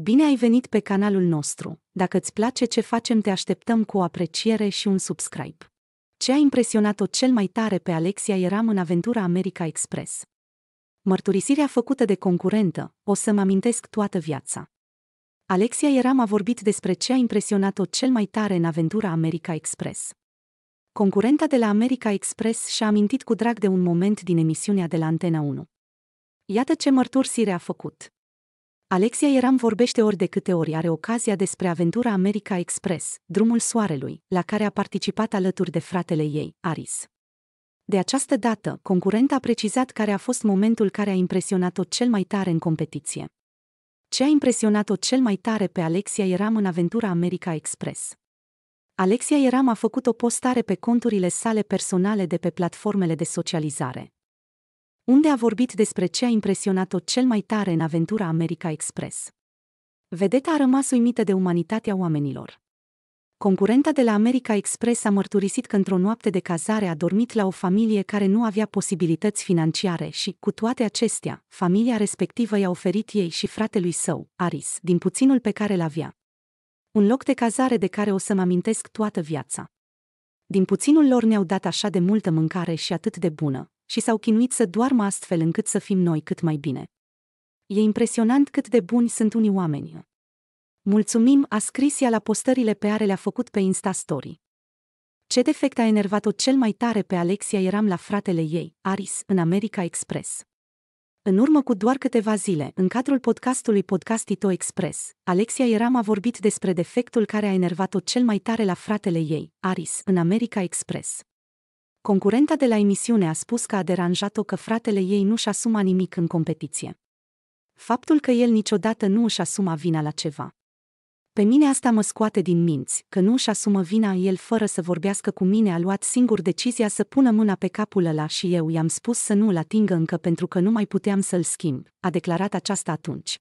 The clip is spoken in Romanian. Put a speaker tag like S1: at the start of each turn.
S1: Bine ai venit pe canalul nostru. Dacă îți place ce facem, te așteptăm cu o apreciere și un subscribe. Ce a impresionat-o cel mai tare pe Alexia eram în aventura America Express. Mărturisirea făcută de concurentă, o să-mi amintesc toată viața. Alexia Eram a vorbit despre ce a impresionat-o cel mai tare în aventura America Express. Concurenta de la America Express și-a amintit cu drag de un moment din emisiunea de la Antena 1. Iată ce mărturisire a făcut. Alexia Eram vorbește ori de câte ori are ocazia despre aventura America Express, drumul soarelui, la care a participat alături de fratele ei, Aris. De această dată, concurent a precizat care a fost momentul care a impresionat-o cel mai tare în competiție. Ce a impresionat-o cel mai tare pe Alexia Eram în aventura America Express? Alexia Eram a făcut o postare pe conturile sale personale de pe platformele de socializare, unde a vorbit despre ce a impresionat-o cel mai tare în aventura America Express. Vedeta a rămas uimită de umanitatea oamenilor. Concurenta de la America Express a mărturisit că într-o noapte de cazare a dormit la o familie care nu avea posibilități financiare și, cu toate acestea, familia respectivă i-a oferit ei și fratelui său, Aris, din puținul pe care l-avea. Un loc de cazare de care o să-mi amintesc toată viața. Din puținul lor ne-au dat așa de multă mâncare și atât de bună, și s-au chinuit să doarmă astfel încât să fim noi cât mai bine. E impresionant cât de buni sunt unii oameni. Mulțumim, a scris ea la postările pe care le-a făcut pe Insta Story. Ce defect a enervat-o cel mai tare pe Alexia eram la fratele ei, Aris, în America Express. În urmă cu doar câteva zile, în cadrul podcastului Podcastito Express, Alexia Eram a vorbit despre defectul care a enervat-o cel mai tare la fratele ei, Aris, în America Express concurenta de la emisiune a spus că a deranjat-o că fratele ei nu-și asuma nimic în competiție. Faptul că el niciodată nu își asuma vina la ceva. Pe mine asta mă scoate din minți, că nu își asumă vina el fără să vorbească cu mine a luat singur decizia să pună mâna pe capul ăla și eu i-am spus să nu-l atingă încă pentru că nu mai puteam să-l schimb, a declarat aceasta atunci.